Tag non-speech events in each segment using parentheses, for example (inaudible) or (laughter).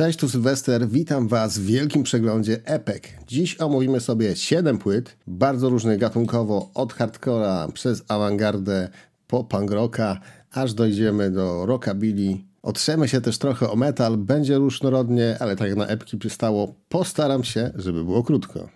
Cześć, tu Sylwester, witam Was w wielkim przeglądzie EPEK. Dziś omówimy sobie 7 płyt, bardzo różnych gatunkowo, od hardcora przez awangardę po punk rocka, aż dojdziemy do rockabilly. Otrzemy się też trochę o metal, będzie różnorodnie, ale tak jak na epki przystało, postaram się, żeby było krótko.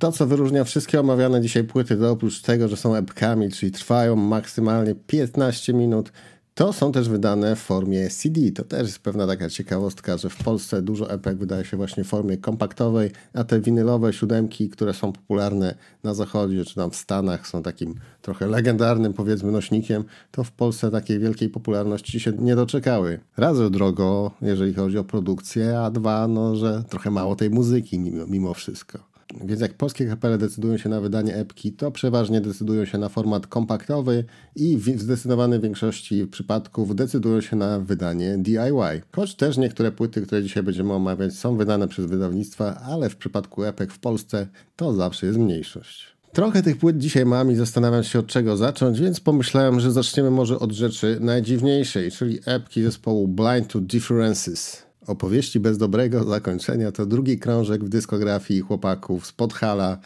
To, co wyróżnia wszystkie omawiane dzisiaj płyty, to oprócz tego, że są epkami, czyli trwają maksymalnie 15 minut, to są też wydane w formie CD. To też jest pewna taka ciekawostka, że w Polsce dużo epek wydaje się właśnie w formie kompaktowej, a te winylowe siódemki, które są popularne na zachodzie czy tam w Stanach, są takim trochę legendarnym powiedzmy nośnikiem, to w Polsce takiej wielkiej popularności się nie doczekały. Raz, że drogo, jeżeli chodzi o produkcję, a dwa, no, że trochę mało tej muzyki mimo, mimo wszystko. Więc jak polskie kapele decydują się na wydanie epki, to przeważnie decydują się na format kompaktowy i w zdecydowanej większości przypadków decydują się na wydanie DIY. Choć też niektóre płyty, które dzisiaj będziemy omawiać, są wydane przez wydawnictwa, ale w przypadku epek w Polsce to zawsze jest mniejszość. Trochę tych płyt dzisiaj mam i zastanawiam się od czego zacząć, więc pomyślałem, że zaczniemy może od rzeczy najdziwniejszej, czyli epki zespołu Blind to Differences. Opowieści bez dobrego zakończenia to drugi krążek w dyskografii chłopaków z Podhala,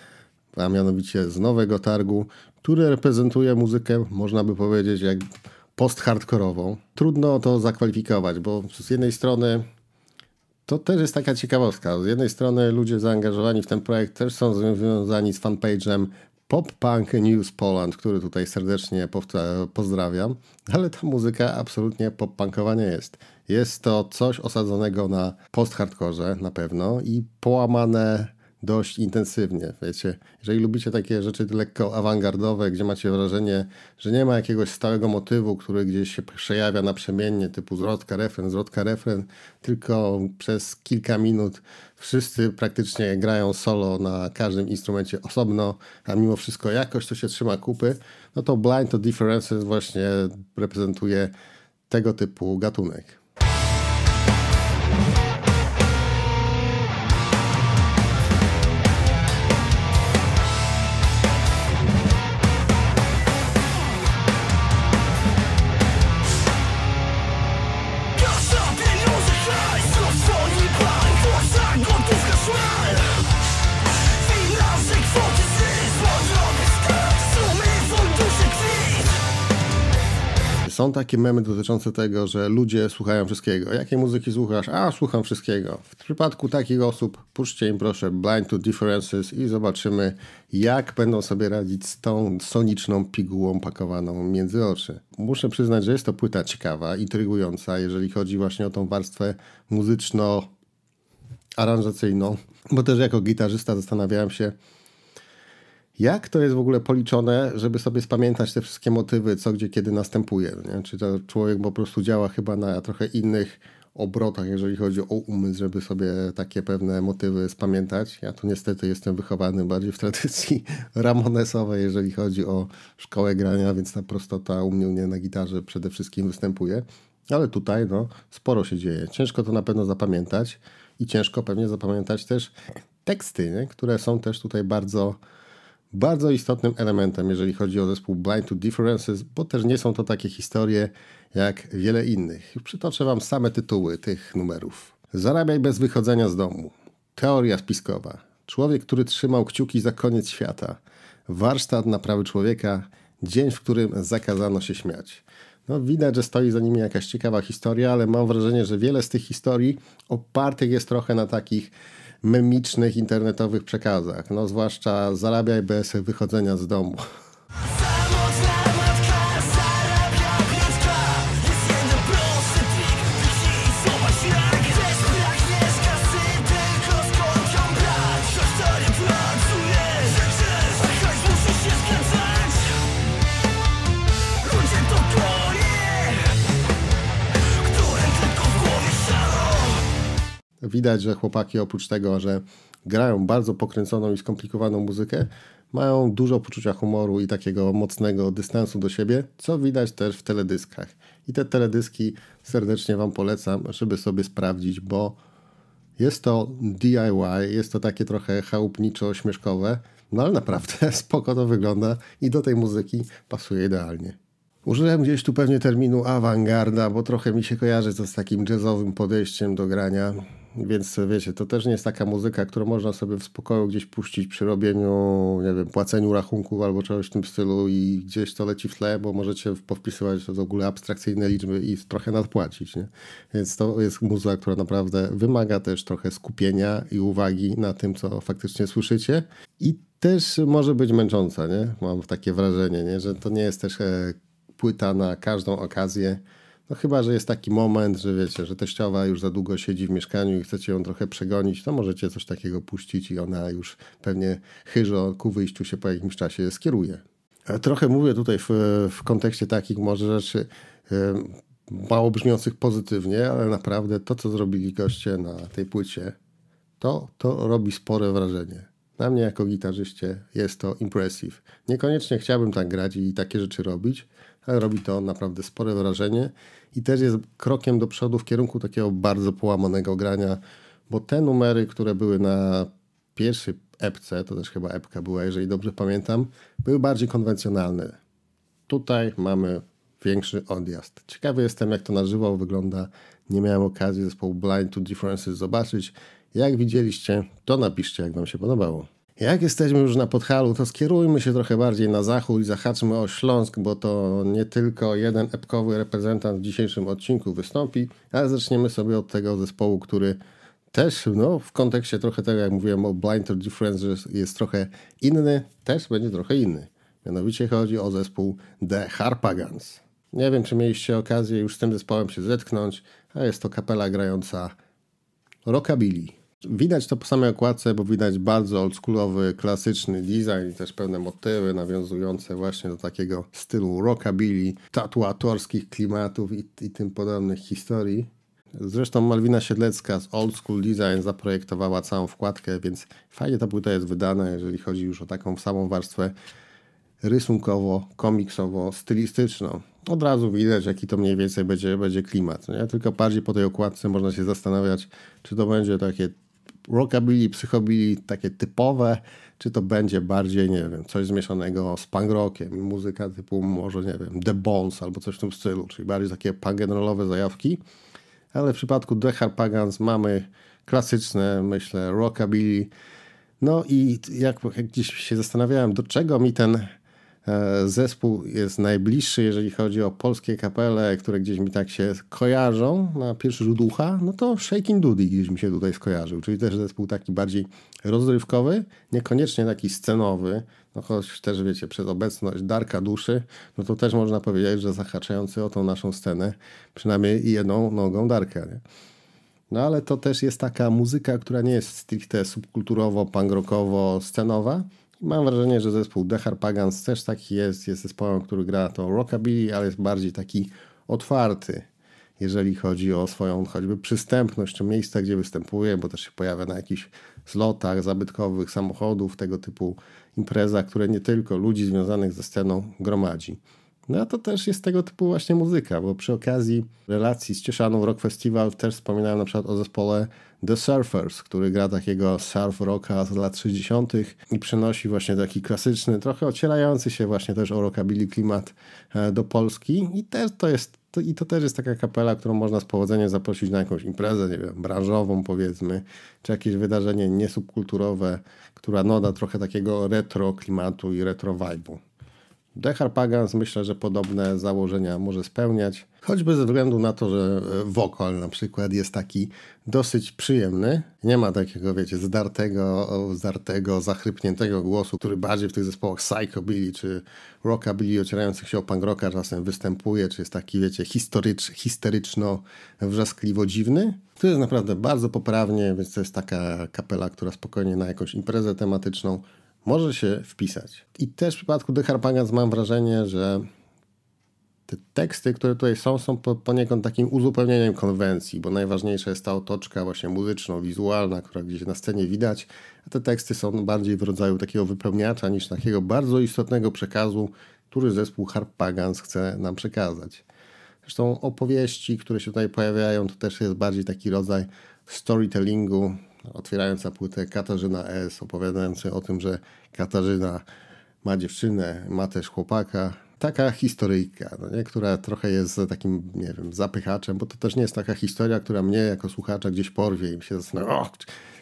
a mianowicie z Nowego Targu, który reprezentuje muzykę, można by powiedzieć, jak post-hardkorową. Trudno to zakwalifikować, bo z jednej strony to też jest taka ciekawostka. Z jednej strony ludzie zaangażowani w ten projekt też są związani z fanpage'em Pop Punk News Poland, który tutaj serdecznie pozdrawiam, ale ta muzyka absolutnie pop-punkowa nie jest. Jest to coś osadzonego na post-hardkorze na pewno i połamane dość intensywnie. Wiecie, jeżeli lubicie takie rzeczy lekko awangardowe, gdzie macie wrażenie, że nie ma jakiegoś stałego motywu, który gdzieś się przejawia naprzemiennie, typu zwrotka, refren, zwrotka, refren, tylko przez kilka minut wszyscy praktycznie grają solo na każdym instrumencie osobno, a mimo wszystko jakoś to się trzyma kupy, no to Blind to Differences właśnie reprezentuje tego typu gatunek. są takie memy dotyczące tego, że ludzie słuchają wszystkiego. Jakiej muzyki słuchasz? A, słucham wszystkiego. W przypadku takich osób puszczcie im proszę Blind to Differences i zobaczymy, jak będą sobie radzić z tą soniczną pigułą pakowaną między oczy. Muszę przyznać, że jest to płyta ciekawa, intrygująca, jeżeli chodzi właśnie o tą warstwę muzyczno-aranżacyjną, bo też jako gitarzysta zastanawiałem się, jak to jest w ogóle policzone, żeby sobie spamiętać te wszystkie motywy, co gdzie kiedy następuje? Nie? Czy to człowiek po prostu działa chyba na trochę innych obrotach, jeżeli chodzi o umysł, żeby sobie takie pewne motywy spamiętać. Ja tu niestety jestem wychowany bardziej w tradycji (laughs) ramonesowej, jeżeli chodzi o szkołę grania, więc ta prostota u mnie, u mnie na gitarze przede wszystkim występuje. Ale tutaj no, sporo się dzieje. Ciężko to na pewno zapamiętać i ciężko pewnie zapamiętać też teksty, nie? które są też tutaj bardzo bardzo istotnym elementem, jeżeli chodzi o zespół Blind to Differences, bo też nie są to takie historie jak wiele innych. Przytoczę Wam same tytuły tych numerów. Zarabiaj bez wychodzenia z domu. Teoria spiskowa. Człowiek, który trzymał kciuki za koniec świata. Warsztat naprawy człowieka. Dzień, w którym zakazano się śmiać. No, widać, że stoi za nimi jakaś ciekawa historia, ale mam wrażenie, że wiele z tych historii opartych jest trochę na takich memicznych internetowych przekazach, no zwłaszcza zarabiaj bez wychodzenia z domu. widać, że chłopaki oprócz tego, że grają bardzo pokręconą i skomplikowaną muzykę, mają dużo poczucia humoru i takiego mocnego dystansu do siebie, co widać też w teledyskach. I te teledyski serdecznie Wam polecam, żeby sobie sprawdzić, bo jest to DIY, jest to takie trochę chałupniczo-śmieszkowe, no ale naprawdę (laughs) spoko to wygląda i do tej muzyki pasuje idealnie. Użyłem gdzieś tu pewnie terminu awangarda, bo trochę mi się kojarzy to z takim jazzowym podejściem do grania. Więc wiecie, to też nie jest taka muzyka, którą można sobie w spokoju gdzieś puścić przy robieniu, nie wiem, płaceniu rachunków albo czegoś w tym stylu i gdzieś to leci w tle, bo możecie powpisywać w ogóle abstrakcyjne liczby i trochę nadpłacić. Nie? Więc to jest muzyka, która naprawdę wymaga też trochę skupienia i uwagi na tym, co faktycznie słyszycie. I też może być męcząca, nie? Mam takie wrażenie, nie? że to nie jest też e, płyta na każdą okazję no chyba, że jest taki moment, że wiecie, że teściowa już za długo siedzi w mieszkaniu i chcecie ją trochę przegonić, to możecie coś takiego puścić i ona już pewnie chyżo ku wyjściu się po jakimś czasie skieruje. E, trochę mówię tutaj w, w kontekście takich może rzeczy e, mało brzmiących pozytywnie, ale naprawdę to, co zrobili goście na tej płycie, to, to robi spore wrażenie. Dla mnie jako gitarzyście jest to impressive. Niekoniecznie chciałbym tak grać i takie rzeczy robić, ale robi to naprawdę spore wrażenie i też jest krokiem do przodu w kierunku takiego bardzo połamanego grania, bo te numery, które były na pierwszej epce, to też chyba epka była, jeżeli dobrze pamiętam, były bardziej konwencjonalne. Tutaj mamy większy odjazd. Ciekawy jestem, jak to na żywo wygląda. Nie miałem okazji zespołu Blind to Differences zobaczyć jak widzieliście, to napiszcie, jak Wam się podobało. Jak jesteśmy już na Podhalu, to skierujmy się trochę bardziej na zachód i zahaczmy o Śląsk, bo to nie tylko jeden epkowy reprezentant w dzisiejszym odcinku wystąpi, ale zaczniemy sobie od tego zespołu, który też no, w kontekście trochę tego, jak mówiłem o Blind to Difference, jest trochę inny, też będzie trochę inny. Mianowicie chodzi o zespół The Harpagans. Nie wiem, czy mieliście okazję już z tym zespołem się zetknąć, a jest to kapela grająca rockabilly. Widać to po samej okładce, bo widać bardzo oldschoolowy, klasyczny design, też pewne motywy nawiązujące właśnie do takiego stylu rockabilly, tatuatorskich klimatów i, i tym podobnych historii. Zresztą Malwina Siedlecka z Old School Design zaprojektowała całą wkładkę, więc fajnie ta płyta jest wydana, jeżeli chodzi już o taką samą warstwę rysunkowo, komiksowo, stylistyczną. Od razu widać, jaki to mniej więcej będzie, będzie klimat. Nie? Tylko bardziej po tej okładce można się zastanawiać, czy to będzie takie rockabilly, psychobilly, takie typowe, czy to będzie bardziej, nie wiem, coś zmieszanego z punk rockiem, muzyka typu może, nie wiem, The Bones albo coś w tym stylu, czyli bardziej takie punk zajawki. Ale w przypadku The Harpagans mamy klasyczne, myślę, rockabilly. No i jak, jak gdzieś się zastanawiałem, do czego mi ten E, zespół jest najbliższy, jeżeli chodzi o polskie kapele, które gdzieś mi tak się kojarzą na pierwszy rzut ucha, no to Shaking Dudy gdzieś mi się tutaj skojarzył, czyli też zespół taki bardziej rozrywkowy, niekoniecznie taki scenowy, no choć też wiecie, przez obecność Darka Duszy, no to też można powiedzieć, że zahaczający o tą naszą scenę, przynajmniej jedną nogą Darka, nie? No ale to też jest taka muzyka, która nie jest stricte subkulturowo, pangrokowo, scenowa, Mam wrażenie, że zespół The Harpagans też taki jest. Jest zespołem, który gra to rockabilly, ale jest bardziej taki otwarty, jeżeli chodzi o swoją choćby przystępność do miejsca, gdzie występuje, bo też się pojawia na jakichś zlotach zabytkowych samochodów, tego typu imprezach, które nie tylko ludzi związanych ze sceną gromadzi. No a to też jest tego typu właśnie muzyka, bo przy okazji relacji z Cieszaną Rock Festival też wspominałem na przykład o zespole The Surfers, który gra takiego surf rocka z lat 60. i przenosi właśnie taki klasyczny, trochę ocierający się właśnie też o rockabilly klimat e, do Polski i też to jest i to też jest taka kapela, którą można z powodzeniem zaprosić na jakąś imprezę, nie wiem, branżową powiedzmy, czy jakieś wydarzenie niesubkulturowe, która nada trochę takiego retro klimatu i retro vibe'u. The Harpagans myślę, że podobne założenia może spełniać, choćby ze względu na to, że e, wokal na przykład jest taki dosyć przyjemny. Nie ma takiego, wiecie, zdartego, zdartego, zachrypniętego głosu, który bardziej w tych zespołach psychobili czy rockabili ocierających się o punk rocka czasem występuje, czy jest taki, wiecie, historycz, historyczno wrzaskliwo dziwny. To jest naprawdę bardzo poprawnie, więc to jest taka kapela, która spokojnie na jakąś imprezę tematyczną może się wpisać. I też w przypadku Deharpagans mam wrażenie, że te teksty, które tutaj są, są poniekąd takim uzupełnieniem konwencji, bo najważniejsza jest ta otoczka właśnie muzyczna, wizualna która gdzieś na scenie widać, a te teksty są bardziej w rodzaju takiego wypełniacza niż takiego bardzo istotnego przekazu, który zespół Harpagans chce nam przekazać. Zresztą opowieści, które się tutaj pojawiają, to też jest bardziej taki rodzaj storytellingu, otwierająca płytę Katarzyna S., opowiadający o tym, że Katarzyna ma dziewczynę, ma też chłopaka. Taka historyjka, no nie? która trochę jest takim, nie wiem, zapychaczem, bo to też nie jest taka historia, która mnie jako słuchacza gdzieś porwie i się zastanawia,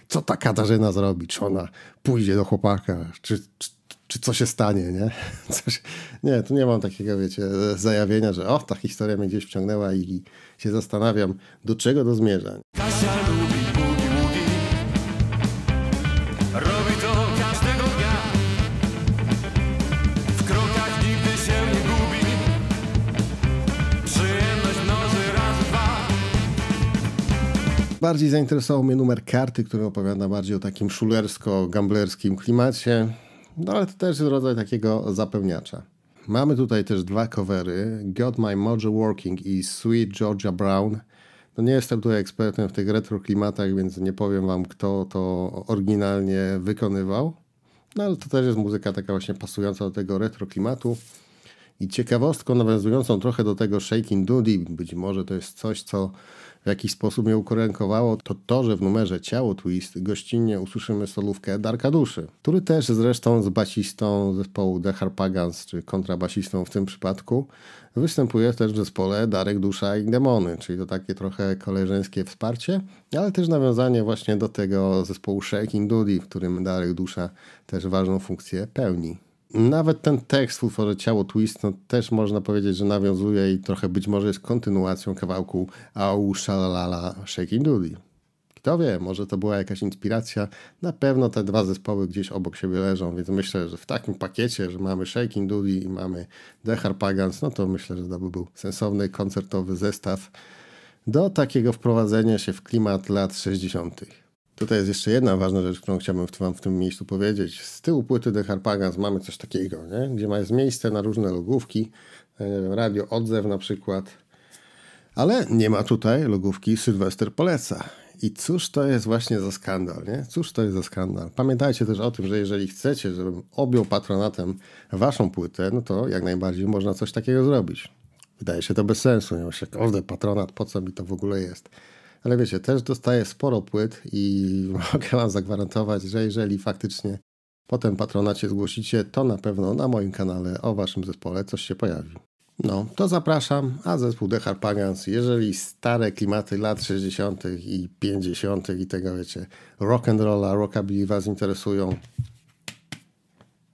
co ta Katarzyna zrobi, czy ona pójdzie do chłopaka, czy, czy, czy co się stanie, nie? (laughs) Coś, nie, tu nie mam takiego, wiecie, zajawienia, że o, ta historia mnie gdzieś wciągnęła i się zastanawiam, do czego to zmierza. Bardziej zainteresował mnie numer karty, który opowiada bardziej o takim szulersko-gamblerskim klimacie, no ale to też jest rodzaj takiego zapełniacza. Mamy tutaj też dwa covery, Got My Mojo Working i Sweet Georgia Brown. No nie jestem tutaj ekspertem w tych retro klimatach, więc nie powiem wam kto to oryginalnie wykonywał. No ale to też jest muzyka taka właśnie pasująca do tego retro klimatu. I ciekawostką nawiązującą trochę do tego Shaking Doody, być może to jest coś, co w jakiś sposób mnie ukorenkowało, to to, że w numerze Ciało Twist gościnnie usłyszymy solówkę Darka Duszy, który też zresztą z basistą zespołu The Harpagans, czy kontrabasistą w tym przypadku, występuje też w zespole Darek Dusza i Demony, czyli to takie trochę koleżeńskie wsparcie, ale też nawiązanie właśnie do tego zespołu Shaking Duty, w którym Darek Dusza też ważną funkcję pełni nawet ten tekst w utworze Ciało Twist no, też można powiedzieć, że nawiązuje i trochę być może jest kontynuacją kawałku Au Shalalala Shaking Doody. Kto wie, może to była jakaś inspiracja. Na pewno te dwa zespoły gdzieś obok siebie leżą, więc myślę, że w takim pakiecie, że mamy Shaking Doody i mamy The Harpagans, no to myślę, że to by był sensowny koncertowy zestaw do takiego wprowadzenia się w klimat lat 60. Tutaj jest jeszcze jedna ważna rzecz, którą chciałbym Wam w tym miejscu powiedzieć. Z tyłu płyty The Harpagans mamy coś takiego, nie? gdzie ma jest miejsce na różne logówki, e, radio odzew na przykład, ale nie ma tutaj logówki Sylwester poleca. I cóż to jest właśnie za skandal, nie? Cóż to jest za skandal? Pamiętajcie też o tym, że jeżeli chcecie, żebym objął patronatem waszą płytę, no to jak najbardziej można coś takiego zrobić. Wydaje się to bez sensu, nie? Się, patronat, po co mi to w ogóle jest? Ale wiecie, też dostaję sporo płyt i (laughs) mogę Wam zagwarantować, że jeżeli faktycznie potem patronacie zgłosicie, to na pewno na moim kanale o Waszym zespole coś się pojawi. No, to zapraszam, a zespół The Harpagans, jeżeli stare klimaty lat 60. i 50. i tego wiecie, rock and rolla, rockabilly Was interesują,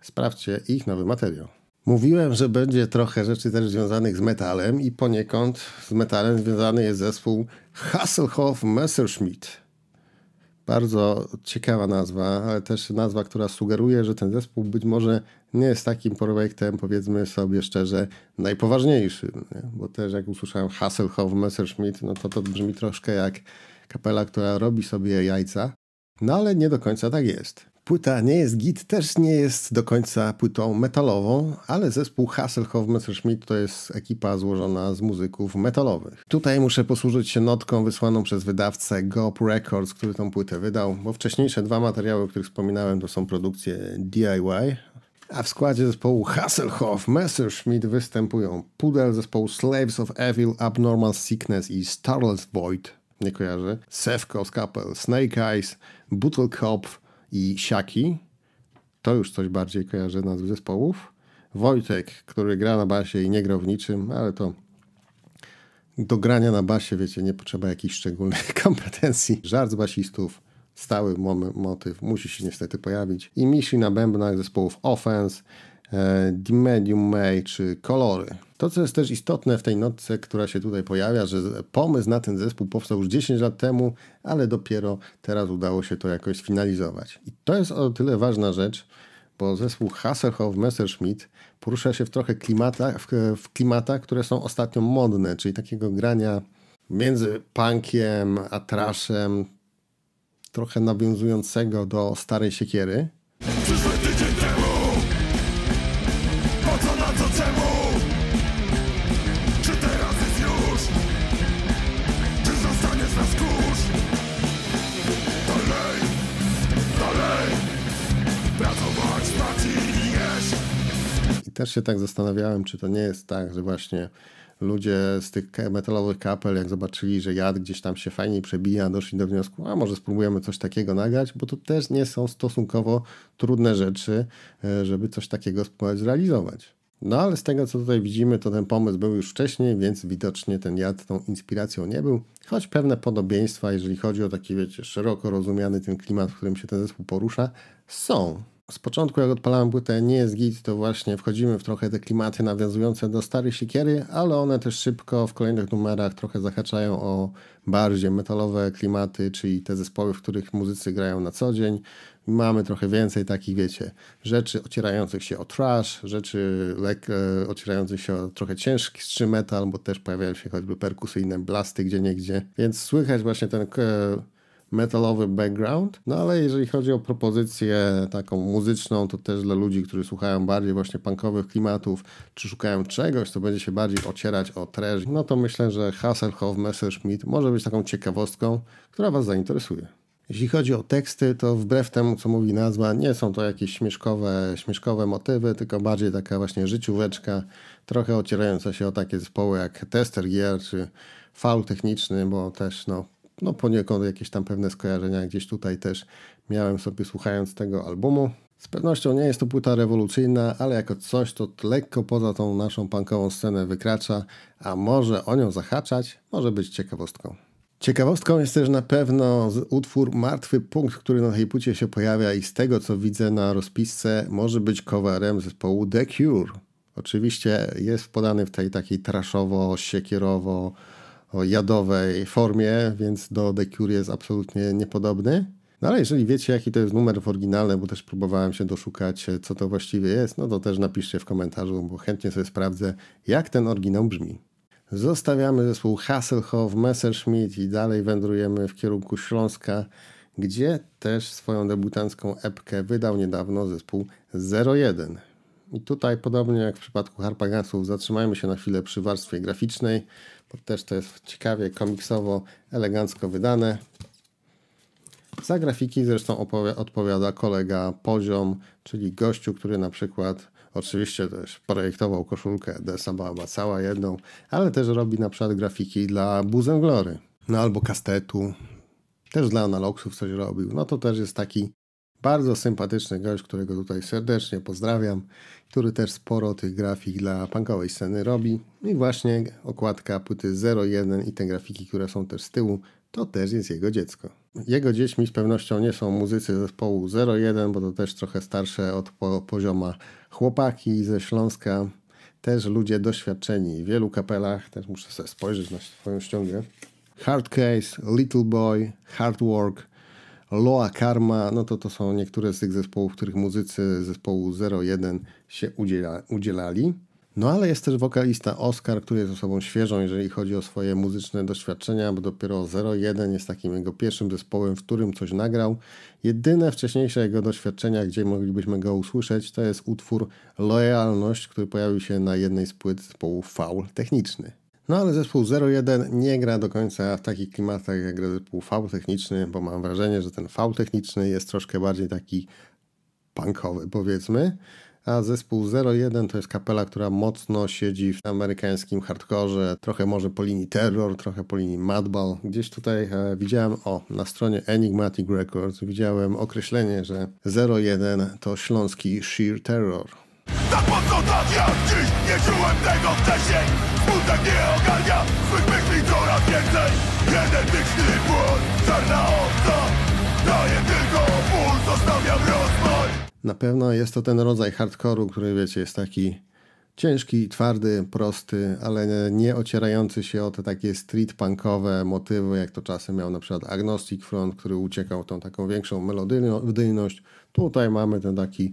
sprawdźcie ich nowy materiał. Mówiłem, że będzie trochę rzeczy też związanych z metalem i poniekąd z metalem związany jest zespół Hasselhoff Messerschmitt. Bardzo ciekawa nazwa, ale też nazwa, która sugeruje, że ten zespół być może nie jest takim projektem, powiedzmy sobie szczerze, najpoważniejszym. Nie? Bo też jak usłyszałem Hasselhoff Messerschmitt, no to to brzmi troszkę jak kapela, która robi sobie jajca, no ale nie do końca tak jest. Płyta nie jest git, też nie jest do końca płytą metalową, ale zespół Hasselhoff Messerschmitt to jest ekipa złożona z muzyków metalowych. Tutaj muszę posłużyć się notką wysłaną przez wydawcę Gop Records, który tą płytę wydał, bo wcześniejsze dwa materiały, o których wspominałem, to są produkcje DIY, a w składzie zespołu Hasselhoff, Messerschmitt występują Pudel zespołu Slaves of Evil, Abnormal Sickness i Starless Void, nie kojarzę, z kapel Snake Eyes, Buttelkopf, i Siaki. To już coś bardziej kojarzy nas z zespołów. Wojtek, który gra na basie i nie grał w niczym, ale to do grania na basie, wiecie, nie potrzeba jakichś szczególnych (laughs) kompetencji. Żart z basistów, stały motyw, musi się niestety pojawić. I misi na bębnach zespołów Offense, The medium May czy kolory. To, co jest też istotne w tej notce, która się tutaj pojawia, że pomysł na ten zespół powstał już 10 lat temu, ale dopiero teraz udało się to jakoś sfinalizować. I to jest o tyle ważna rzecz, bo zespół Hasselhoff Messerschmitt porusza się w trochę klimatach, w, w klimatach, które są ostatnio modne, czyli takiego grania między punkiem a trashem, trochę nawiązującego do starej siekiery. też się tak zastanawiałem, czy to nie jest tak, że właśnie ludzie z tych metalowych kapel, jak zobaczyli, że jad gdzieś tam się fajnie przebija, doszli do wniosku, a może spróbujemy coś takiego nagrać, bo to też nie są stosunkowo trudne rzeczy, e, żeby coś takiego spróbować zrealizować. No ale z tego co tutaj widzimy, to ten pomysł był już wcześniej, więc widocznie ten jad tą inspiracją nie był, choć pewne podobieństwa, jeżeli chodzi o taki, wiecie, szeroko rozumiany ten klimat, w którym się ten zespół porusza, są z początku, jak odpalałem płytę Nie jest git, to właśnie wchodzimy w trochę te klimaty nawiązujące do starej siekiery, ale one też szybko w kolejnych numerach trochę zahaczają o bardziej metalowe klimaty, czyli te zespoły, w których muzycy grają na co dzień. Mamy trochę więcej takich, wiecie, rzeczy ocierających się o trash, rzeczy lek, e, ocierających się o trochę cięższy metal, bo też pojawiają się choćby perkusyjne blasty gdzie niegdzie. Więc słychać właśnie ten metalowy background, no ale jeżeli chodzi o propozycję taką muzyczną, to też dla ludzi, którzy słuchają bardziej właśnie punkowych klimatów, czy szukają czegoś, co będzie się bardziej ocierać o treść. no to myślę, że Hasselhoff Messerschmitt może być taką ciekawostką, która Was zainteresuje. Jeśli chodzi o teksty, to wbrew temu, co mówi nazwa, nie są to jakieś śmieszkowe, śmieszkowe motywy, tylko bardziej taka właśnie życióweczka, trochę ocierająca się o takie zespoły jak Tester Gear czy Faul Techniczny, bo też no, no poniekąd jakieś tam pewne skojarzenia gdzieś tutaj też miałem sobie słuchając tego albumu. Z pewnością nie jest to płyta rewolucyjna, ale jako coś to lekko poza tą naszą punkową scenę wykracza, a może o nią zahaczać, może być ciekawostką. Ciekawostką jest też na pewno utwór Martwy Punkt, który na tej płycie się pojawia i z tego co widzę na rozpisce może być coverem zespołu The Cure. Oczywiście jest podany w tej takiej traszowo, siekierowo, o jadowej formie, więc do The Cure jest absolutnie niepodobny. No ale jeżeli wiecie, jaki to jest numer w oryginale, bo też próbowałem się doszukać, e, co to właściwie jest, no to też napiszcie w komentarzu, bo chętnie sobie sprawdzę, jak ten oryginał brzmi. Zostawiamy zespół Hasselhoff, Messerschmitt i dalej wędrujemy w kierunku Śląska, gdzie też swoją debiutancką epkę wydał niedawno zespół 01. I tutaj, podobnie jak w przypadku Harpagasów, zatrzymajmy się na chwilę przy warstwie graficznej, to też to jest ciekawie, komiksowo, elegancko wydane. Za grafiki zresztą odpowiada kolega Poziom, czyli gościu, który na przykład oczywiście też projektował koszulkę Desaba cała jedną, ale też robi na przykład grafiki dla Buzem Glory, no albo Kastetu, też dla Analogsów coś robił. No to też jest taki bardzo sympatyczny gość, którego tutaj serdecznie pozdrawiam, który też sporo tych grafik dla punkowej sceny robi. I właśnie okładka płyty 01 i te grafiki, które są też z tyłu, to też jest jego dziecko. Jego dziećmi z pewnością nie są muzycy zespołu 01, bo to też trochę starsze od po pozioma chłopaki ze Śląska. Też ludzie doświadczeni w wielu kapelach, też muszę sobie spojrzeć na swoją ściągę. Hard Case, Little Boy, Hard Work – Loa Karma, no to to są niektóre z tych zespołów, których muzycy zespołu 01 się udziela, udzielali. No ale jest też wokalista Oscar, który jest osobą świeżą, jeżeli chodzi o swoje muzyczne doświadczenia, bo dopiero 01 jest takim jego pierwszym zespołem, w którym coś nagrał. Jedyne wcześniejsze jego doświadczenia, gdzie moglibyśmy go usłyszeć, to jest utwór Lojalność, który pojawił się na jednej z płyt zespołu Faul Techniczny. No ale zespół 01 nie gra do końca w takich klimatach jak gra zespół V techniczny, bo mam wrażenie, że ten V techniczny jest troszkę bardziej taki punkowy powiedzmy. A zespół 01 to jest kapela, która mocno siedzi w amerykańskim hardkorze, trochę może po linii Terror, trochę po linii Madball. Gdzieś tutaj e, widziałem, o, na stronie Enigmatic Records widziałem określenie, że 01 to śląski Sheer Terror. Za po co tak, tak ja dziś Nie czułem tego wcześniej Smutek nie ogarnia Swych myśli coraz więcej Genetyczny błąd Czarna owca Daje tylko ból Zostawiam rozmaj Na pewno jest to ten rodzaj hardkoru, który wiecie jest taki Ciężki, twardy, prosty, ale nie ocierający się o te takie street punkowe motywy, jak to czasem miał na przykład Agnostic Front, który uciekał tą taką większą melodyjność. Tutaj mamy ten taki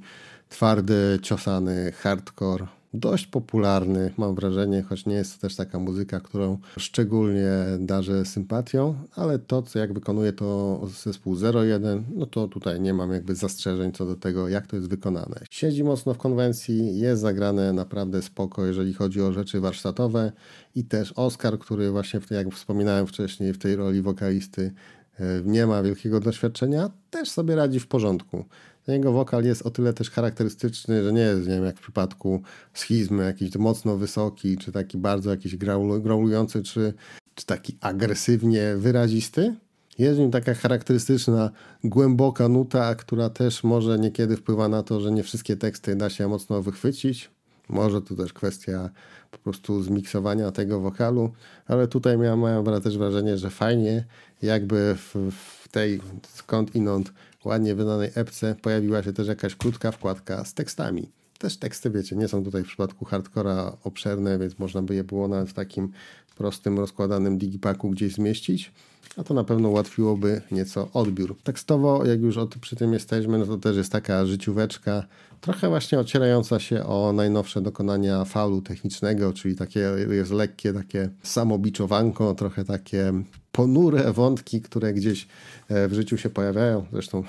twardy, ciosany hardcore. Dość popularny, mam wrażenie, choć nie jest to też taka muzyka, którą szczególnie darzę sympatią, ale to, co jak wykonuje to zespół 01, no to tutaj nie mam jakby zastrzeżeń co do tego, jak to jest wykonane. Siedzi mocno w konwencji, jest zagrane naprawdę spoko, jeżeli chodzi o rzeczy warsztatowe i też Oscar, który właśnie, jak wspominałem wcześniej, w tej roli wokalisty e, nie ma wielkiego doświadczenia, też sobie radzi w porządku. No jego wokal jest o tyle też charakterystyczny, że nie jest, nie wiem, jak w przypadku schizmy, jakiś mocno wysoki, czy taki bardzo jakiś growlujący, czy, czy taki agresywnie wyrazisty. Jest w nim taka charakterystyczna, głęboka nuta, która też może niekiedy wpływa na to, że nie wszystkie teksty da się mocno wychwycić. Może to też kwestia po prostu zmiksowania tego wokalu, ale tutaj miałem, miałem też wrażenie, że fajnie jakby w, w tej skąd inąd ładnie wydanej epce pojawiła się też jakaś krótka wkładka z tekstami. Też teksty, wiecie, nie są tutaj w przypadku hardcora obszerne, więc można by je było nawet w takim prostym, rozkładanym digipaku gdzieś zmieścić, a to na pewno ułatwiłoby nieco odbiór. Tekstowo, jak już przy tym jesteśmy, no to też jest taka życióweczka, trochę właśnie ocierająca się o najnowsze dokonania faulu technicznego, czyli takie jest lekkie takie samobiczowanko, trochę takie ponure wątki, które gdzieś e, w życiu się pojawiają. Zresztą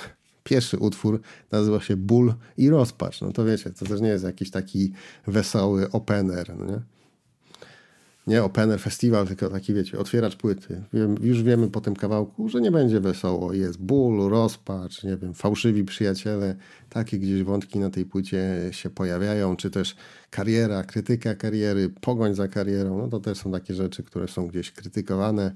pierwszy utwór nazywa się Ból i Rozpacz. No to wiecie, to też nie jest jakiś taki wesoły opener, no nie? nie opener, festiwal, tylko taki, wiecie, otwieracz płyty. Wiem, już wiemy po tym kawałku, że nie będzie wesoło. Jest ból, rozpacz, nie wiem, fałszywi przyjaciele. Takie gdzieś wątki na tej płycie się pojawiają, czy też kariera, krytyka kariery, pogoń za karierą. No to też są takie rzeczy, które są gdzieś krytykowane.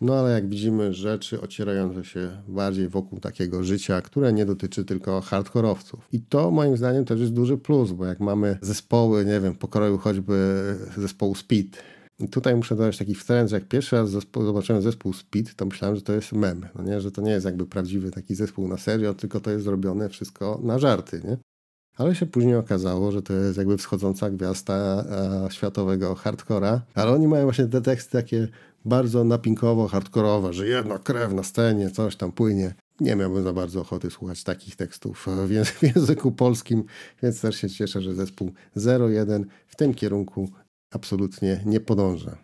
No ale jak widzimy, rzeczy ocierające się bardziej wokół takiego życia, które nie dotyczy tylko hardkorowców. I to moim zdaniem też jest duży plus, bo jak mamy zespoły, nie wiem, pokroju choćby zespołu Speed, i tutaj muszę dodać taki wstręt, że jak pierwszy raz zespół, zobaczyłem zespół Speed, to myślałem, że to jest mem, no nie? że to nie jest jakby prawdziwy taki zespół na serio, tylko to jest zrobione wszystko na żarty. Nie? Ale się później okazało, że to jest jakby wschodząca gwiazda e, światowego hardcora, ale oni mają właśnie te teksty takie bardzo napinkowo hardkorowe, że jedna krew na scenie, coś tam płynie. Nie miałbym za bardzo ochoty słuchać takich tekstów w (laughs) języku polskim, więc też się cieszę, że zespół 01 w tym kierunku absolutnie nie podąża.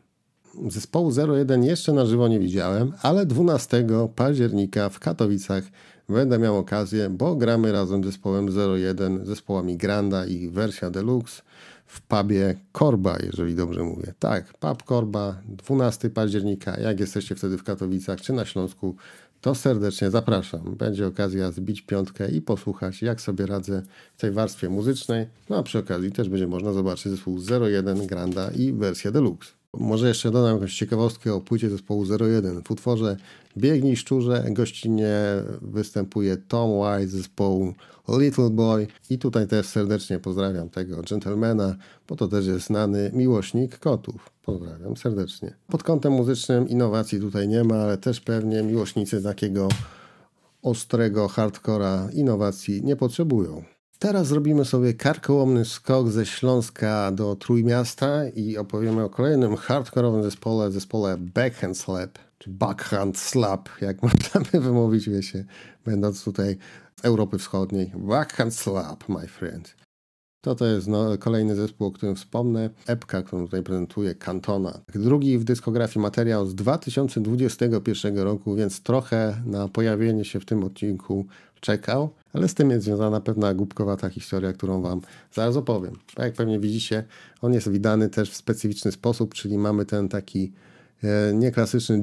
Zespołu 01 jeszcze na żywo nie widziałem, ale 12 października w Katowicach będę miał okazję, bo gramy razem z zespołem 01, zespołami Granda i Wersja Deluxe w pubie Korba, jeżeli dobrze mówię. Tak, pub Korba, 12 października. Jak jesteście wtedy w Katowicach czy na Śląsku, to serdecznie zapraszam. Będzie okazja zbić piątkę i posłuchać, jak sobie radzę w tej warstwie muzycznej. No a przy okazji też będzie można zobaczyć zespół 01 Granda i wersję Deluxe. Może jeszcze dodam jakąś ciekawostkę o płycie zespołu 01. W utworze Biegnij Szczurze gościnnie występuje Tom White z zespołu Little Boy i tutaj też serdecznie pozdrawiam tego gentlemana, bo to też jest znany miłośnik kotów. Pozdrawiam serdecznie. Pod kątem muzycznym innowacji tutaj nie ma, ale też pewnie miłośnicy takiego ostrego hardcora innowacji nie potrzebują. Teraz zrobimy sobie karkołomny skok ze Śląska do Trójmiasta i opowiemy o kolejnym hardkorowym zespole, zespole Backhand Slap, czy Backhand Slap, jak (laughs) możemy wymówić, wiecie, będąc tutaj Europy Wschodniej. Backhand Slap, my friend. To to jest no, kolejny zespół, o którym wspomnę. Epka, którą tutaj prezentuję, Kantona. Drugi w dyskografii materiał z 2021 roku, więc trochę na pojawienie się w tym odcinku czekał, ale z tym jest związana pewna głupkowata historia, którą Wam zaraz opowiem. A tak jak pewnie widzicie, on jest wydany też w specyficzny sposób, czyli mamy ten taki e,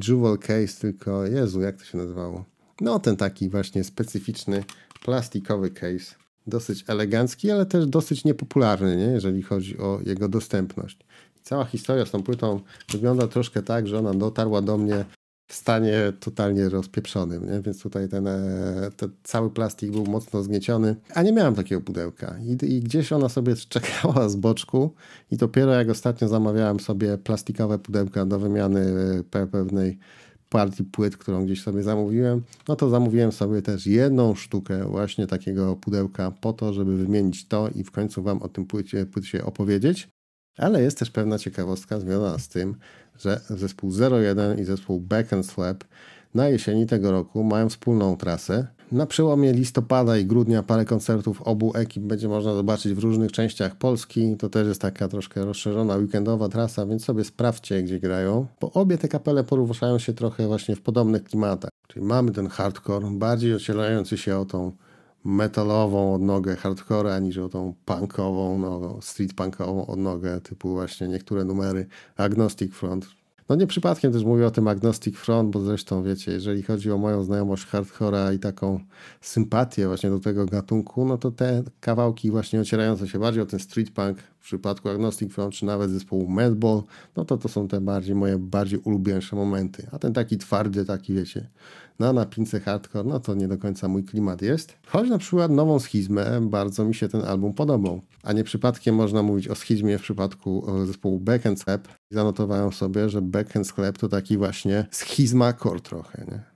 jewel case, tylko Jezu, jak to się nazywało? No, ten taki właśnie specyficzny plastikowy case dosyć elegancki, ale też dosyć niepopularny, nie? jeżeli chodzi o jego dostępność. Cała historia z tą płytą wygląda troszkę tak, że ona dotarła do mnie w stanie totalnie rozpieprzonym, nie? więc tutaj ten, e, ten, cały plastik był mocno zgnieciony, a nie miałem takiego pudełka I, I, gdzieś ona sobie czekała z boczku i dopiero jak ostatnio zamawiałem sobie plastikowe pudełka do wymiany e, pewnej partii płyt, którą gdzieś sobie zamówiłem, no to zamówiłem sobie też jedną sztukę właśnie takiego pudełka po to, żeby wymienić to i w końcu Wam o tym płycie, płycie opowiedzieć. Ale jest też pewna ciekawostka związana z tym, że zespół 01 i zespół Back and Slap na jesieni tego roku mają wspólną trasę na przełomie listopada i grudnia parę koncertów obu ekip będzie można zobaczyć w różnych częściach Polski. To też jest taka troszkę rozszerzona weekendowa trasa, więc sobie sprawdźcie, gdzie grają, bo obie te kapele poruszają się trochę właśnie w podobnych klimatach. Czyli mamy ten hardcore, bardziej ocierający się o tą metalową odnogę hardcore, aniż o tą punkową, no, street punkową odnogę, typu właśnie niektóre numery Agnostic Front, no nie przypadkiem też mówię o tym Agnostic Front, bo zresztą wiecie, jeżeli chodzi o moją znajomość hardcora i taką sympatię właśnie do tego gatunku, no to te kawałki właśnie ocierające się bardziej o ten street punk w przypadku Agnostic Front, czy nawet zespołu Madball, no to to są te bardziej moje bardziej ulubieńsze momenty. A ten taki twardy, taki wiecie, no, na napince hardcore, no to nie do końca mój klimat jest. Choć na przykład nową schizmę bardzo mi się ten album podobał. A nie przypadkiem można mówić o schizmie w przypadku e, zespołu Beck and Slap. Zanotowałem sobie, że Beck and Slap to taki właśnie schizma core trochę, nie?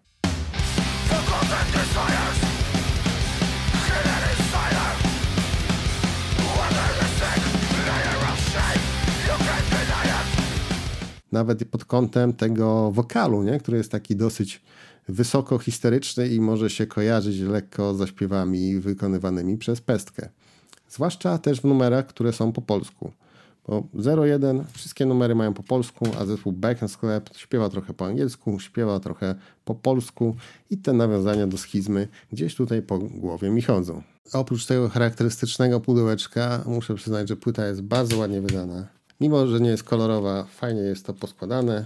Nawet pod kątem tego wokalu, nie? który jest taki dosyć wysoko histeryczny i może się kojarzyć lekko ze śpiewami wykonywanymi przez pestkę. Zwłaszcza też w numerach, które są po polsku. Bo 01 wszystkie numery mają po polsku, a zespół Back and Sklep śpiewa trochę po angielsku, śpiewa trochę po polsku i te nawiązania do schizmy gdzieś tutaj po głowie mi chodzą. Oprócz tego charakterystycznego pudełeczka, muszę przyznać, że płyta jest bardzo ładnie wydana. Mimo, że nie jest kolorowa, fajnie jest to poskładane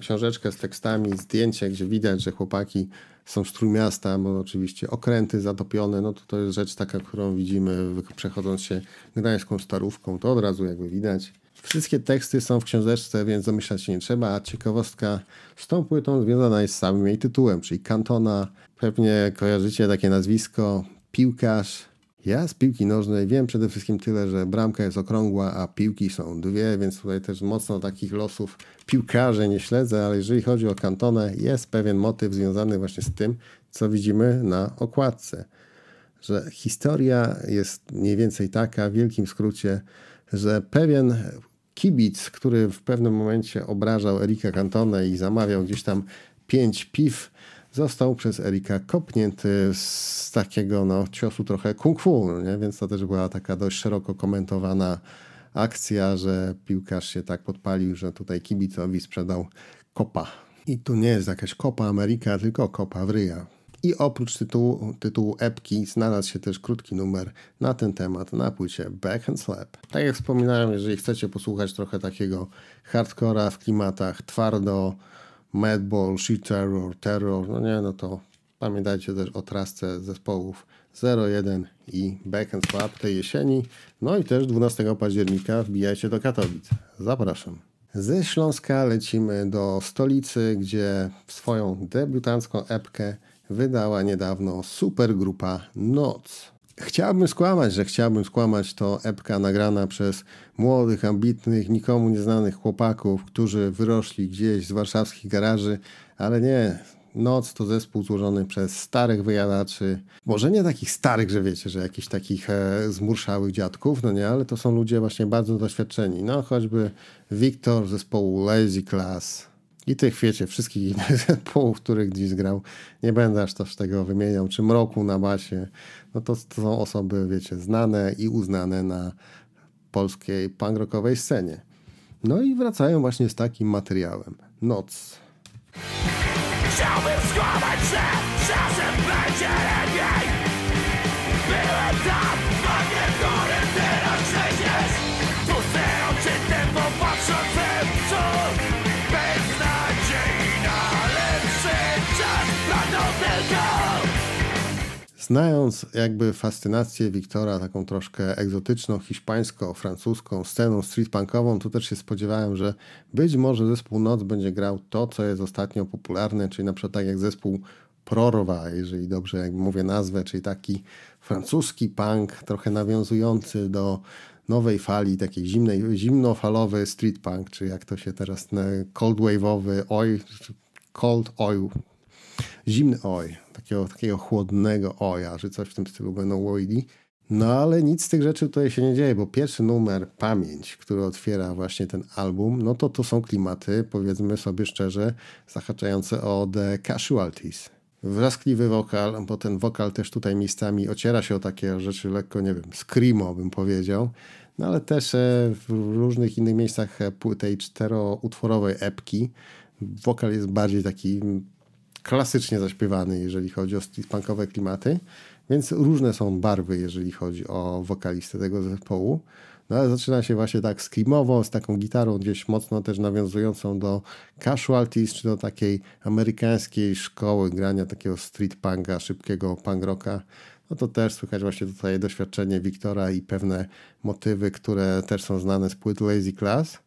książeczkę z tekstami, zdjęcie, gdzie widać, że chłopaki są z Trójmiasta, bo oczywiście okręty zatopione, no to to jest rzecz taka, którą widzimy przechodząc się gdańską starówką, to od razu jakby widać. Wszystkie teksty są w książeczce, więc domyślać się nie trzeba, a ciekawostka z tą płytą związana jest z samym jej tytułem, czyli Kantona. Pewnie kojarzycie takie nazwisko, piłkarz, ja z piłki nożnej wiem przede wszystkim tyle, że bramka jest okrągła, a piłki są dwie, więc tutaj też mocno takich losów piłkarzy nie śledzę, ale jeżeli chodzi o kantonę, jest pewien motyw związany właśnie z tym, co widzimy na okładce. Że historia jest mniej więcej taka, w wielkim skrócie, że pewien kibic, który w pewnym momencie obrażał Erika Cantone i zamawiał gdzieś tam pięć piw, został przez Erika kopnięty z takiego no, ciosu trochę kung fu, no nie? więc to też była taka dość szeroko komentowana akcja, że piłkarz się tak podpalił, że tutaj kibicowi sprzedał kopa. I tu nie jest jakaś kopa Ameryka, tylko kopa w ryja. I oprócz tytułu, tytułu epki znalazł się też krótki numer na ten temat na płycie Back and Slap. Tak jak wspominałem, jeżeli chcecie posłuchać trochę takiego hardcora w klimatach twardo, Madball, She Terror, Terror, no nie, no to pamiętajcie też o trasce zespołów 01 i Back and Swap tej jesieni. No i też 12 października wbijajcie do Katowic. Zapraszam. Ze Śląska lecimy do stolicy, gdzie swoją debiutancką epkę wydała niedawno supergrupa Noc. Chciałbym skłamać, że chciałbym skłamać to epka nagrana przez młodych, ambitnych, nikomu nieznanych chłopaków, którzy wyrośli gdzieś z warszawskich garaży, ale nie. Noc to zespół złożony przez starych wyjadaczy. Może nie takich starych, że wiecie, że jakichś takich e, zmurszałych dziadków, no nie, ale to są ludzie właśnie bardzo doświadczeni. No choćby Wiktor z zespołu Lazy Class. I tych, wiecie, wszystkich innych (laughs) zespołów, których dziś grał. Nie będę aż też tego wymieniał. Czy Mroku na basie. No to, to są osoby, wiecie, znane i uznane na polskiej punkrockowej scenie. No i wracają właśnie z takim materiałem. Noc. Chciałbym skłamać, że czasem będzie lepiej. Byłem tam, znając jakby fascynację Wiktora, taką troszkę egzotyczną, hiszpańsko-francuską sceną street punkową, to też się spodziewałem, że być może zespół Noc będzie grał to, co jest ostatnio popularne, czyli na przykład tak jak zespół Prorwa, jeżeli dobrze jakby mówię nazwę, czyli taki francuski punk, trochę nawiązujący do nowej fali, takiej zimnej, zimnofalowy street punk, czy jak to się teraz, cold wave'owy, oj, cold oil, zimny oj, takiego, takiego chłodnego oja, że coś w tym stylu będą Lloydi. No ale nic z tych rzeczy tutaj się nie dzieje, bo pierwszy numer, Pamięć, który otwiera właśnie ten album, no to to są klimaty, powiedzmy sobie szczerze, zahaczające o The Casualties. Wraskliwy wokal, bo ten wokal też tutaj miejscami ociera się o takie rzeczy lekko, nie wiem, screamo bym powiedział, no ale też e, w różnych innych miejscach e, tej czteroutworowej epki wokal jest bardziej taki mm, klasycznie zaśpiewany, jeżeli chodzi o punkowe klimaty, więc różne są barwy, jeżeli chodzi o wokalistę tego zespołu. No ale zaczyna się właśnie tak screamowo, z taką gitarą gdzieś mocno też nawiązującą do casualties, czy do takiej amerykańskiej szkoły grania takiego street punka, szybkiego punk rocka. No to też słychać właśnie tutaj doświadczenie Wiktora i pewne motywy, które też są znane z płyt Lazy Class.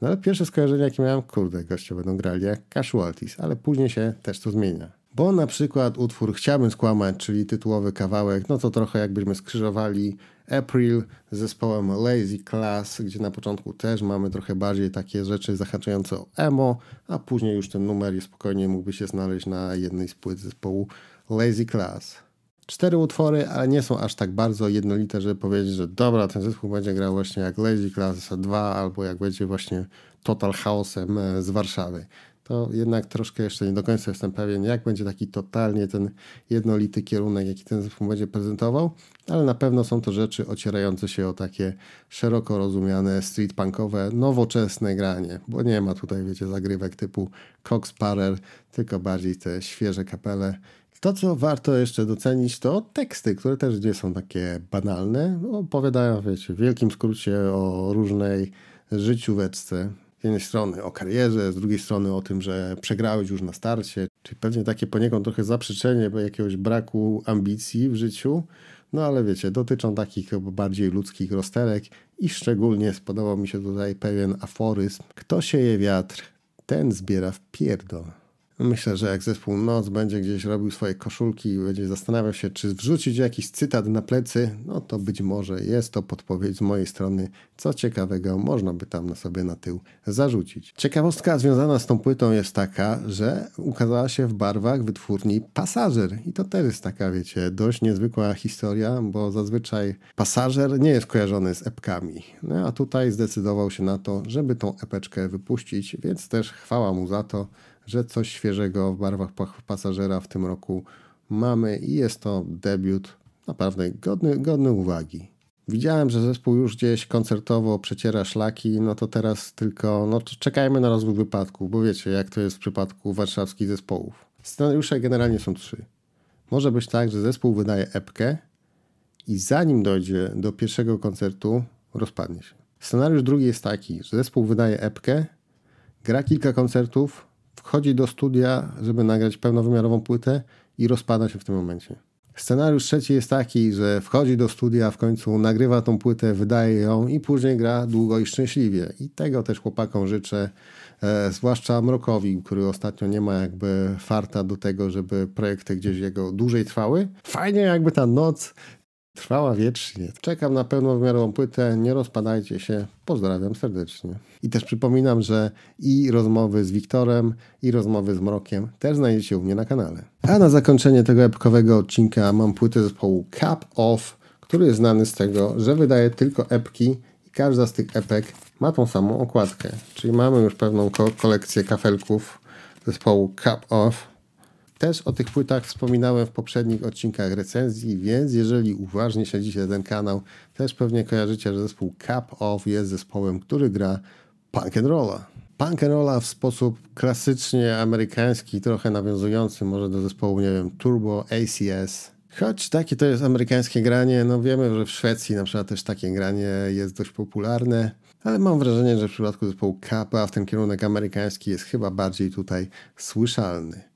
No ale pierwsze skojarzenie, jakie miałem, kurde, goście będą grali jak Casualties, ale później się też to zmienia. Bo na przykład utwór Chciałbym skłamać, czyli tytułowy kawałek, no to trochę jakbyśmy skrzyżowali April z zespołem Lazy Class, gdzie na początku też mamy trochę bardziej takie rzeczy zahaczające o emo, a później już ten numer spokojnie mógłby się znaleźć na jednej z płyt zespołu Lazy Class cztery utwory, ale nie są aż tak bardzo jednolite, żeby powiedzieć, że dobra, ten zespół będzie grał właśnie jak Lazy Class 2 albo jak będzie właśnie Total Chaosem e, z Warszawy. To jednak troszkę jeszcze nie do końca jestem pewien, jak będzie taki totalnie ten jednolity kierunek, jaki ten zespół będzie prezentował, ale na pewno są to rzeczy ocierające się o takie szeroko rozumiane street punkowe, nowoczesne granie, bo nie ma tutaj, wiecie, zagrywek typu Cox Parer, tylko bardziej te świeże kapele, to, co warto jeszcze docenić, to teksty, które też nie są takie banalne. Opowiadają, wiecie, w wielkim skrócie o różnej życióweczce. Z jednej strony o karierze, z drugiej strony o tym, że przegrałeś już na starcie. Czyli pewnie takie poniekąd trochę zaprzeczenie jakiegoś braku ambicji w życiu. No ale wiecie, dotyczą takich bardziej ludzkich rozterek i szczególnie spodobał mi się tutaj pewien aforyzm. Kto sieje wiatr, ten zbiera w pierdol. Myślę, że jak zespół Noc będzie gdzieś robił swoje koszulki i będzie zastanawiał się, czy wrzucić jakiś cytat na plecy, no to być może jest to podpowiedź z mojej strony, co ciekawego można by tam na sobie na tył zarzucić. Ciekawostka związana z tą płytą jest taka, że ukazała się w barwach wytwórni Pasażer i to też jest taka, wiecie, dość niezwykła historia, bo zazwyczaj Pasażer nie jest kojarzony z epkami, no, a tutaj zdecydował się na to, żeby tą epeczkę wypuścić, więc też chwała mu za to, że coś świeżego w barwach pasażera w tym roku mamy i jest to debiut naprawdę godny, godny uwagi. Widziałem, że zespół już gdzieś koncertowo przeciera szlaki, no to teraz tylko no, czekajmy na rozwój wypadków, bo wiecie, jak to jest w przypadku warszawskich zespołów. Scenariusze generalnie są trzy. Może być tak, że zespół wydaje epkę i zanim dojdzie do pierwszego koncertu, rozpadnie się. Scenariusz drugi jest taki, że zespół wydaje epkę, gra kilka koncertów, wchodzi do studia, żeby nagrać pełnowymiarową płytę i rozpada się w tym momencie. Scenariusz trzeci jest taki, że wchodzi do studia, w końcu nagrywa tą płytę, wydaje ją i później gra długo i szczęśliwie. I tego też chłopakom życzę, e, zwłaszcza Mrokowi, który ostatnio nie ma jakby farta do tego, żeby projekty gdzieś jego dłużej trwały. Fajnie jakby ta noc trwała wiecznie. Czekam na pełnowymiarową płytę, nie rozpadajcie się, pozdrawiam serdecznie. I też przypominam, że i rozmowy z Wiktorem, i rozmowy z Mrokiem też znajdziecie u mnie na kanale. A na zakończenie tego epkowego odcinka mam płytę zespołu Cap Off, który jest znany z tego, że wydaje tylko epki i każda z tych epek ma tą samą okładkę. Czyli mamy już pewną kolekcję kafelków zespołu Cap Off, też o tych płytach wspominałem w poprzednich odcinkach recenzji, więc jeżeli uważnie śledzicie ten kanał, też pewnie kojarzycie, że zespół Cap Off jest zespołem, który gra punk and rolla. Punk and rolla w sposób klasycznie amerykański, trochę nawiązujący może do zespołu, nie wiem, Turbo ACS. Choć takie to jest amerykańskie granie, no wiemy, że w Szwecji na przykład też takie granie jest dość popularne, ale mam wrażenie, że w przypadku zespołu Kappa w ten kierunek amerykański jest chyba bardziej tutaj słyszalny.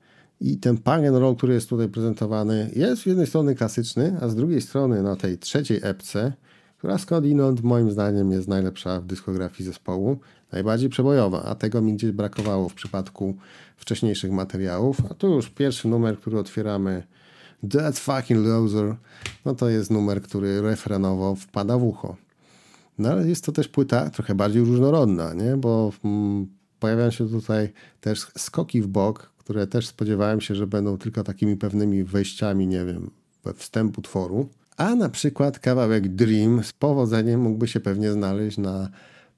I ten pack roll, który jest tutaj prezentowany, jest z jednej strony klasyczny, a z drugiej strony na tej trzeciej epce, która skądinąd moim zdaniem jest najlepsza w dyskografii zespołu, najbardziej przebojowa, a tego mi gdzieś brakowało w przypadku wcześniejszych materiałów. A tu już pierwszy numer, który otwieramy, That Fucking Loser, no to jest numer, który refrenowo wpada w ucho. No ale jest to też płyta trochę bardziej różnorodna, nie? bo mm, pojawiają się tutaj też skoki w bok, które też spodziewałem się, że będą tylko takimi pewnymi wejściami, nie wiem, we wstępu tworu. A na przykład kawałek Dream z powodzeniem mógłby się pewnie znaleźć na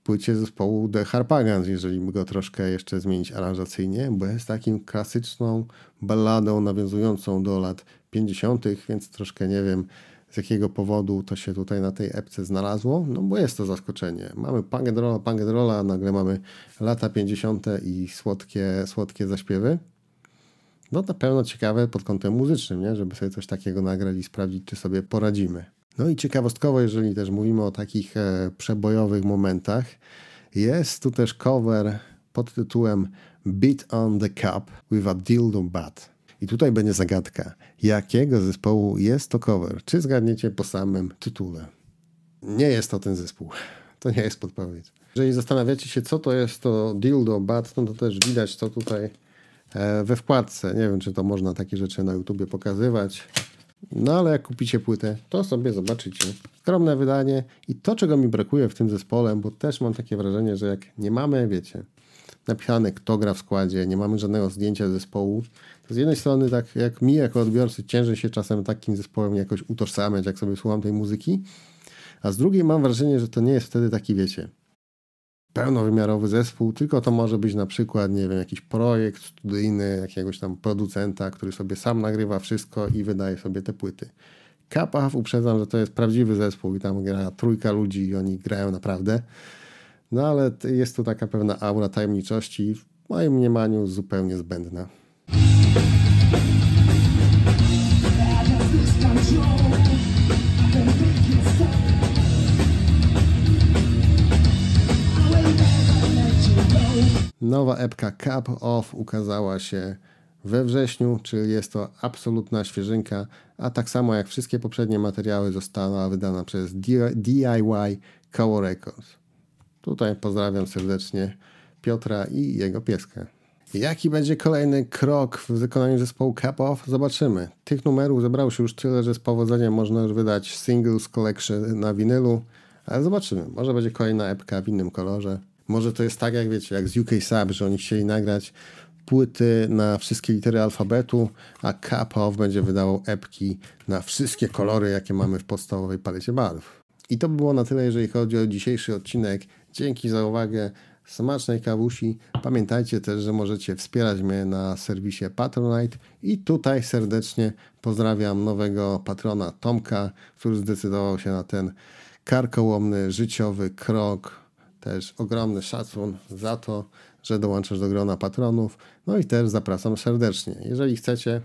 płycie zespołu The Harpagans, jeżeli by go troszkę jeszcze zmienić aranżacyjnie, bo jest takim klasyczną balladą nawiązującą do lat 50., więc troszkę nie wiem z jakiego powodu to się tutaj na tej epce znalazło, no bo jest to zaskoczenie. Mamy Pangedrola, Pangedrola, nagle mamy lata 50. i słodkie, słodkie zaśpiewy no na pewno ciekawe pod kątem muzycznym, nie? żeby sobie coś takiego nagrać i sprawdzić, czy sobie poradzimy. No i ciekawostkowo, jeżeli też mówimy o takich e, przebojowych momentach, jest tu też cover pod tytułem Beat on the Cup with a Dildo Bat. I tutaj będzie zagadka, jakiego zespołu jest to cover? Czy zgadniecie po samym tytule? Nie jest to ten zespół. (laughs) To nie jest podpowiedź. Jeżeli zastanawiacie się, co to jest to Dildo Bat, no to też widać to tutaj E, we wkładce. Nie wiem, czy to można takie rzeczy na YouTubie pokazywać. No ale jak kupicie płytę, to sobie zobaczycie. Skromne wydanie i to, czego mi brakuje w tym zespole, bo też mam takie wrażenie, że jak nie mamy, wiecie, napisane kto gra w składzie, nie mamy żadnego zdjęcia zespołu, to z jednej strony tak jak mi jako odbiorcy ciężej się czasem takim zespołem jakoś utożsamiać, jak sobie słucham tej muzyki, a z drugiej mam wrażenie, że to nie jest wtedy taki, wiecie, pełnowymiarowy zespół, tylko to może być na przykład, nie wiem, jakiś projekt studyjny jakiegoś tam producenta, który sobie sam nagrywa wszystko i wydaje sobie te płyty. Kapach uprzedzam, że to jest prawdziwy zespół i tam gra trójka ludzi i oni grają naprawdę. No ale jest tu taka pewna aura tajemniczości, w moim mniemaniu zupełnie zbędna. Nowa epka Cup Off ukazała się we wrześniu, czyli jest to absolutna świeżynka, a tak samo jak wszystkie poprzednie materiały została wydana przez DIY Color Records. Tutaj pozdrawiam serdecznie Piotra i jego pieska. Jaki będzie kolejny krok w wykonaniu zespołu Cap Off? Zobaczymy. Tych numerów zebrało się już tyle, że z powodzeniem można już wydać singles collection na winylu, ale zobaczymy. Może będzie kolejna epka w innym kolorze. Może to jest tak, jak wiecie, jak z UK Sub, że oni chcieli nagrać płyty na wszystkie litery alfabetu, a K-Pop będzie wydawał epki na wszystkie kolory, jakie mamy w podstawowej palecie barw. I to było na tyle, jeżeli chodzi o dzisiejszy odcinek. Dzięki za uwagę. Smacznej kawusi. Pamiętajcie też, że możecie wspierać mnie na serwisie Patronite. I tutaj serdecznie pozdrawiam nowego patrona Tomka, który zdecydował się na ten karkołomny, życiowy krok też ogromny szacun za to, że dołączasz do grona patronów. No i też zapraszam serdecznie. Jeżeli chcecie,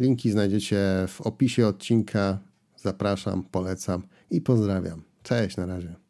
linki znajdziecie w opisie odcinka. Zapraszam, polecam i pozdrawiam. Cześć, na razie.